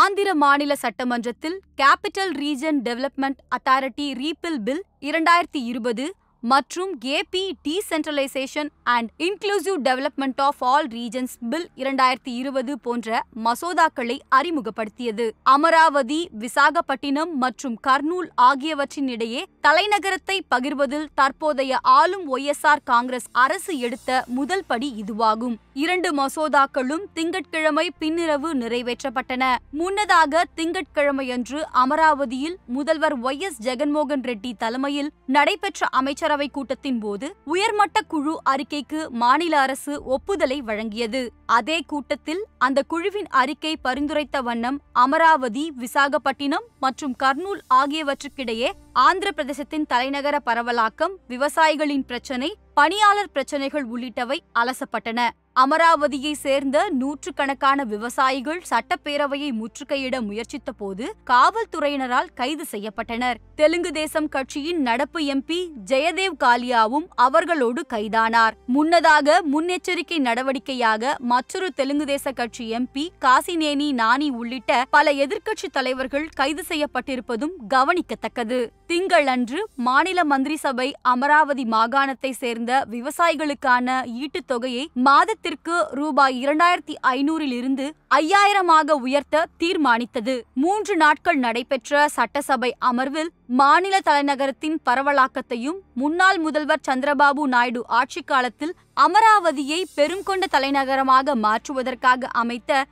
ஆந்திர மாநில சட்டமன்றத்தில் capital region development authority repeal bill இரண்டாயிரத்தி இருபது மற்றும் AP decentralisation and inclusive development of all regions bill இரண்டாயிரத்தி இருபது போன்ற மசோதாக்களை அறிமுகப்படுத்தியது அமராவதி விசாகப்பட்டினம் மற்றும் கர்னூல் ஆகியவற்றின் இடையே தலைநகரத்தை பகிர்வதில் தற்போதைய ஆளும் ஒய்எஸ்ஆர் காங்கிரஸ் அரசு எடுத்த முதல் படி இதுவாகும் இரண்டு மசோதாக்களும் திங்கட்கிழமை பின்னிரவு நிறைவேற்றப்பட்டன முன்னதாக திங்கட்கிழமையன்று அமராவதியில் முதல்வர் ஒய் எஸ் ஜெகன்மோகன் ரெட்டி தலைமையில் நடைபெற்ற அமைச்சரவை கூட்டத்தின் போது உயர்மட்ட குழு அறிக்கைக்கு மாநில அரசு ஒப்புதலை வழங்கியது அதே கூட்டத்தில் அந்த குழுவின் அறிக்கை பரிந்துரைத்த வண்ணம் அமராவதி விசாகப்பட்டினம் மற்றும் கர்னூல் ஆகியவற்றுக்கிடையே ஆந்திர பிரதேசத்தின் தலைநகர பரவலாக்கம் விவசாயிகளின் பிரச்சினை பணியாளர் பிரச்சினைகள் உள்ளிட்டவை அலசப்பட்டன அமராவதியை சேர்ந்த நூற்றுக்கணக்கான விவசாயிகள் சட்டப்பேரவையை முற்றுகையிட முயற்சித்த போது காவல்துறையினரால் கைது செய்யப்பட்டனர் தெலுங்கு தேசம் கட்சியின் நடப்பு எம்பி ஜெயதேவ் காலியாவும் அவர்களோடு கைதானார் முன்னதாக முன்னெச்சரிக்கை நடவடிக்கையாக மற்றொரு தெலுங்கு தேச கட்சி எம்பி காசினேனி நானி உள்ளிட்ட பல எதிர்க்கட்சி தலைவர்கள் கைது செய்யப்பட்டிருப்பதும் கவனிக்கத்தக்கது திங்களன்று மாநில மந்திரி சபை அமராவதி மாகாணத்தை சேர்ந்த விவசாயிகளுக்கான ஈட்டுத் தொகையை மாத மாதத்திற்கு ரூபாய் இரண்டாயிரத்தி ஐநூறில் இருந்து ஐயாயிரமாக உயர்த்த தீர்மானித்தது மூன்று நாட்கள் நடைபெற்ற சட்டசபை அமர்வில் மாநில தலைநகரத்தின் பரவலாக்கத்தையும் முன்னாள் முதல்வர் சந்திரபாபு நாயுடு ஆட்சி காலத்தில் அமராவதியை பெருங்கொண்ட தலைநகரமாக மாற்றுவதற்காக அமைத்த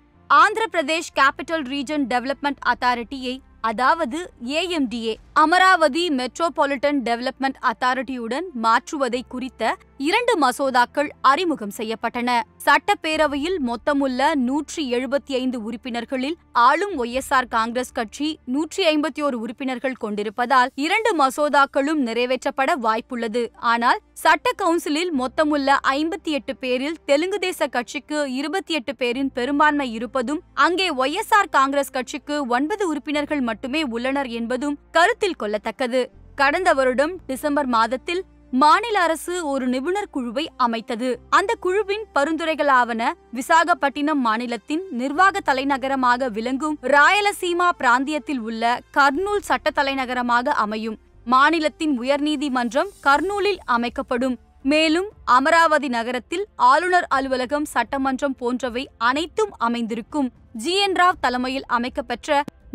Andhra Pradesh capital region development அத்தாரிட்டியை அதாவது ஏஎம்டிஏ அமராவதி மெட்ரோபாலிட்டன் டெவலப்மெண்ட் அத்தாரிட்டியுடன் மாற்றுவதை குறித்த இரண்டு மசோதாக்கள் அறிமுகம் செய்யப்பட்டன சட்டப்பேரவையில் மொத்தமுள்ள நூற்றி எழுபத்தி ஐந்து உறுப்பினர்களில் ஆளும் ஒய் ஆர் காங்கிரஸ் கட்சி நூற்றி ஐம்பத்தி ஓரு உறுப்பினர்கள் கொண்டிருப்பதால் இரண்டு மசோதாக்களும் நிறைவேற்றப்பட வாய்ப்புள்ளது ஆனால் சட்ட கவுன்சிலில் மொத்தமுள்ள ஐம்பத்தி எட்டு பேரில் தெலுங்கு தேச கட்சிக்கு இருபத்தி எட்டு பேரின் பெரும்பான்மை இருப்பதும் அங்கே ஒய்எஸ்ஆர் காங்கிரஸ் கட்சிக்கு ஒன்பது உறுப்பினர்கள் மட்டுமே உள்ளனர் என்பதும் கருத்தில் கருத்தில் கொள்ளத்தக்கது கடந்த வருடம் டிசம்பர் மாதத்தில் மாநில அரசு ஒரு நிபுணர் குழுவை அமைத்தது அந்த குழுவின் பரிந்துரைகளாவன விசாகப்பட்டினம் மாநிலத்தின் நிர்வாக தலைநகரமாக விளங்கும் ராயலசீமா பிராந்தியத்தில் உள்ள கர்னூல் சட்ட தலைநகரமாக அமையும் மாநிலத்தின் உயர்நீதிமன்றம் கர்னூலில் அமைக்கப்படும் மேலும் அமராவதி நகரத்தில் ஆளுநர் அலுவலகம் சட்டமன்றம் போன்றவை அனைத்தும் அமைந்திருக்கும் ஜி என் ராவ் தலைமையில் அமைக்கப்பெற்ற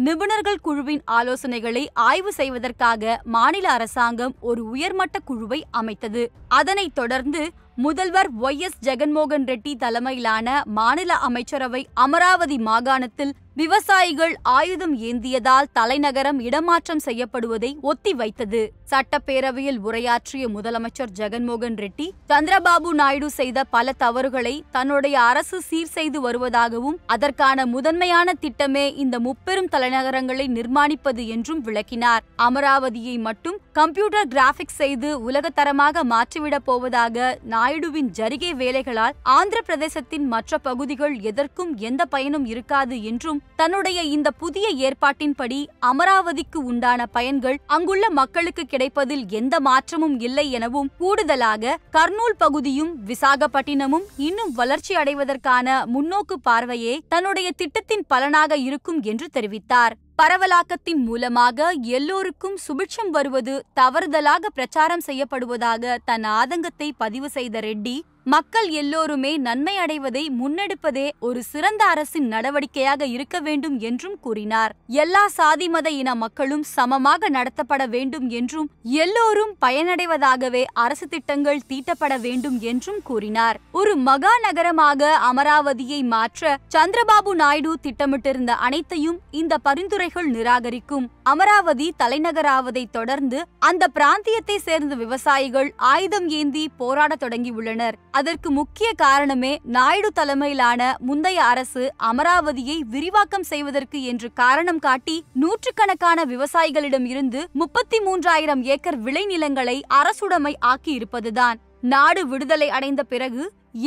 நிபுணர்கள் குழுவின் ஆலோசனைகளை ஆய்வு செய்வதற்காக மாநில அரசாங்கம் ஒரு உயர்மட்ட குழுவை அமைத்தது அதனைத் தொடர்ந்து முதல்வர் ஒய் எஸ் ஜெகன்மோகன் ரெட்டி தலைமையிலான மாநில அமைச்சரவை அமராவதி மாகாணத்தில் விவசாயிகள் ஆயுதம் ஏந்தியதால் தலைநகரம் இடமாற்றம் செய்யப்படுவதை ஒத்திவைத்தது சட்டப்பேரவையில் உரையாற்றிய முதலமைச்சர் ஜெகன்மோகன் ரெட்டி சந்திரபாபு நாயுடு செய்த பல தவறுகளை தன்னுடைய அரசு சீர் செய்து வருவதாகவும் அதற்கான முதன்மையான திட்டமே இந்த முப்பெரும் தலைநகரங்களை நிர்மாணிப்பது என்றும் விளக்கினார் அமராவதியை மட்டும் கம்ப்யூட்டர் கிராபிக்ஸ் செய்து உலகத்தரமாக மாற்றிவிடப் போவதாக நாயுடுவின் ஜரிகை வேலைகளால் ஆந்திர பிரதேசத்தின் மற்ற பகுதிகள் எதற்கும் எந்த பயனும் இருக்காது என்றும் தன்னுடைய இந்த புதிய ஏற்பாட்டின்படி அமராவதிக்கு உண்டான பயன்கள் அங்குள்ள மக்களுக்கு கிடைப்பதில் எந்த மாற்றமும் இல்லை எனவும் கூடுதலாக கர்னூல் பகுதியும் விசாகப்பட்டினமும் இன்னும் வளர்ச்சி அடைவதற்கான முன்னோக்கு பார்வையே தன்னுடைய திட்டத்தின் பலனாக இருக்கும் என்று தெரிவித்தார் பரவலாக்கத்தின் மூலமாக எல்லோருக்கும் சுபிட்சம் வருவது தவறுதலாக பிரச்சாரம் செய்யப்படுவதாக தன் ஆதங்கத்தை பதிவு செய்த ரெட்டி மக்கள் எல்லோருமே நன்மை அடைவதை முன்னெடுப்பதே ஒரு சிறந்த அரசின் நடவடிக்கையாக இருக்க வேண்டும் என்றும் கூறினார் எல்லா சாதி மத இன மக்களும் சமமாக நடத்தப்பட வேண்டும் என்றும் எல்லோரும் பயனடைவதாகவே அரசு திட்டங்கள் தீட்டப்பட வேண்டும் என்றும் கூறினார் ஒரு மகா நகரமாக அமராவதியை மாற்ற சந்திரபாபு நாயுடு திட்டமிட்டிருந்த அனைத்தையும் இந்த பரிந்துரைகள் நிராகரிக்கும் அமராவதி தலைநகராவதை தொடர்ந்து அந்த பிராந்தியத்தை சேர்ந்த விவசாயிகள் ஆயுதம் ஏந்தி போராட தொடங்கியுள்ளனர் அதற்கு முக்கிய காரணமே நாயுடு தலைமையிலான முந்தைய அரசு அமராவதியை விரிவாக்கம் செய்வதற்கு என்று காரணம் காட்டி நூற்றுக்கணக்கான விவசாயிகளிடம் இருந்து முப்பத்தி மூன்றாயிரம் ஏக்கர் விளைநிலங்களை அரசுடைமை ஆக்கியிருப்பதுதான் நாடு விடுதலை அடைந்த பிறகு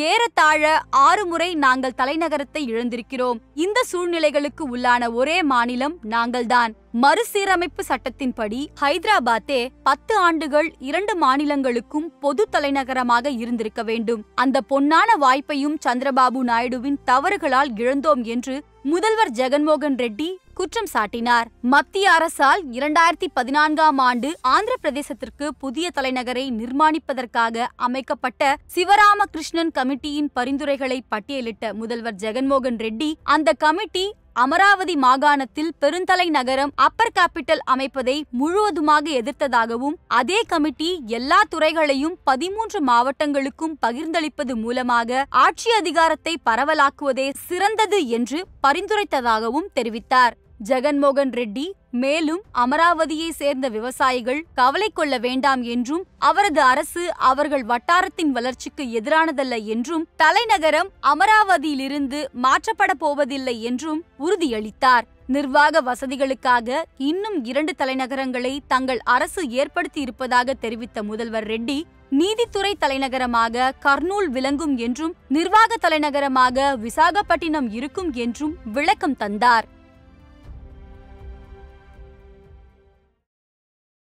ஏறத்தாழ ஆறு முறை நாங்கள் தலைநகரத்தை இழந்திருக்கிறோம் இந்த சூழ்நிலைகளுக்கு உள்ளான ஒரே மாநிலம் நாங்கள்தான் மறுசீரமைப்பு சட்டத்தின்படி ஹைதராபாத்தே பத்து ஆண்டுகள் இரண்டு மாநிலங்களுக்கும் பொது தலைநகரமாக இருந்திருக்க வேண்டும் அந்த பொன்னான வாய்ப்பையும் சந்திரபாபு நாயுடுவின் தவறுகளால் இழந்தோம் என்று முதல்வர் ஜெகன்மோகன் ரெட்டி குற்றம் சாட்டினார் மத்திய அரசால் இரண்டாயிரத்தி பதினான்காம் ஆண்டு ஆந்திர பிரதேசத்திற்கு புதிய தலைநகரை நிர்மாணிப்பதற்காக அமைக்கப்பட்ட சிவராமகிருஷ்ணன் கமிட்டியின் பரிந்துரைகளை பட்டியலிட்ட முதல்வர் ஜெகன்மோகன் ரெட்டி அந்த கமிட்டி அமராவதி மாகாணத்தில் பெருந்தலை நகரம் அப்பர் கேபிட்டல் அமைப்பதை முழுவதுமாக எதிர்த்ததாகவும் அதே கமிட்டி எல்லா துறைகளையும் பதிமூன்று மாவட்டங்களுக்கும் பகிர்ந்தளிப்பது மூலமாக ஆட்சி அதிகாரத்தை பரவலாக்குவதே சிறந்தது என்று பரிந்துரைத்ததாகவும் தெரிவித்தார் ஜெகன்மோகன் ரெட்டி மேலும் அமராவதியை சேர்ந்த விவசாயிகள் கவலை கொள்ள வேண்டாம் என்றும் அவரது அரசு அவர்கள் வட்டாரத்தின் வளர்ச்சிக்கு எதிரானதல்ல என்றும் தலைநகரம் அமராவதியிலிருந்து மாற்றப்பட போவதில்லை என்றும் உறுதியளித்தார் நிர்வாக வசதிகளுக்காக இன்னும் இரண்டு தலைநகரங்களை தங்கள் அரசு ஏற்படுத்தி இருப்பதாக தெரிவித்த முதல்வர் ரெட்டி நீதித்துறை தலைநகரமாக கர்னூல் விளங்கும் என்றும் நிர்வாக தலைநகரமாக விசாகப்பட்டினம் இருக்கும் என்றும் விளக்கம் தந்தார்